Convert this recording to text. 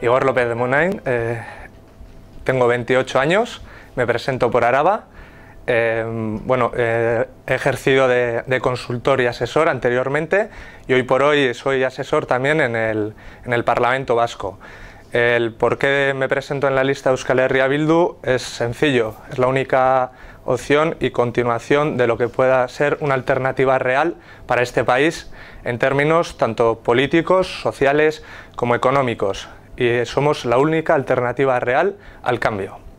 Igor López de Munain, eh, tengo 28 años, me presento por Araba. Eh, bueno, eh, he ejercido de, consultor y asesor anteriormente y hoy por hoy soy asesor también en el, en el Parlamento Vasco. El por qué me presento en la lista de Euskal Herria Bildu es sencillo, es la única opción y continuación de lo que pueda ser una alternativa real para este país en términos tanto políticos, sociales como económicos y somos la única alternativa real al cambio.